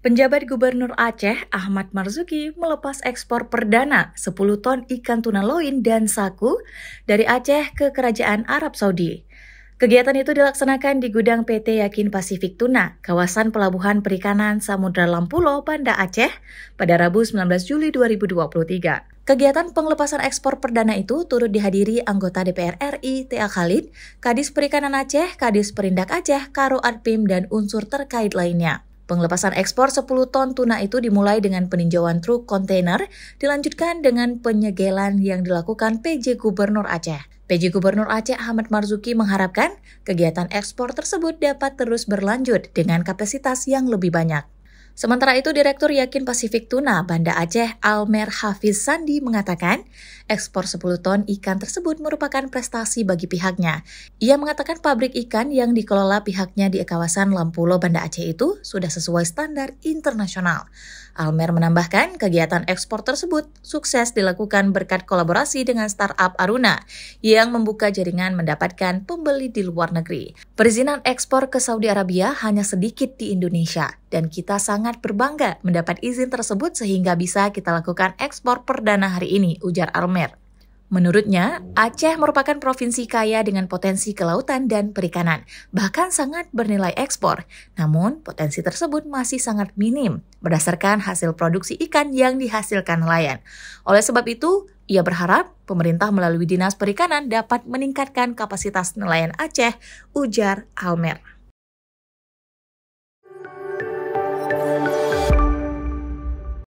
Penjabat Gubernur Aceh Ahmad Marzuki melepas ekspor perdana 10 ton ikan tuna loin dan saku dari Aceh ke Kerajaan Arab Saudi. Kegiatan itu dilaksanakan di gudang PT Yakin Pasifik Tuna, kawasan pelabuhan perikanan Samudra Lampulo, Banda Aceh, pada Rabu 19 Juli 2023. Kegiatan penglepasan ekspor perdana itu turut dihadiri anggota DPR RI T.A. Khalid, Kadis Perikanan Aceh, Kadis Perindak Aceh, Karo Arpim, dan unsur terkait lainnya. Penglepasan ekspor 10 ton tuna itu dimulai dengan peninjauan truk kontainer, dilanjutkan dengan penyegelan yang dilakukan PJ Gubernur Aceh. PJ Gubernur Aceh Ahmad Marzuki mengharapkan kegiatan ekspor tersebut dapat terus berlanjut dengan kapasitas yang lebih banyak. Sementara itu, Direktur Yakin Pasifik Tuna Banda Aceh Almer Hafiz Sandi mengatakan, ekspor 10 ton ikan tersebut merupakan prestasi bagi pihaknya. Ia mengatakan pabrik ikan yang dikelola pihaknya di kawasan Lampulo, Banda Aceh itu sudah sesuai standar internasional. Almer menambahkan, kegiatan ekspor tersebut sukses dilakukan berkat kolaborasi dengan startup Aruna yang membuka jaringan mendapatkan pembeli di luar negeri. Perizinan ekspor ke Saudi Arabia hanya sedikit di Indonesia dan kita sangat berbangga mendapat izin tersebut sehingga bisa kita lakukan ekspor perdana hari ini, ujar Almer. Menurutnya, Aceh merupakan provinsi kaya dengan potensi kelautan dan perikanan, bahkan sangat bernilai ekspor. Namun, potensi tersebut masih sangat minim berdasarkan hasil produksi ikan yang dihasilkan nelayan. Oleh sebab itu, ia berharap pemerintah melalui Dinas Perikanan dapat meningkatkan kapasitas nelayan Aceh, ujar Almer.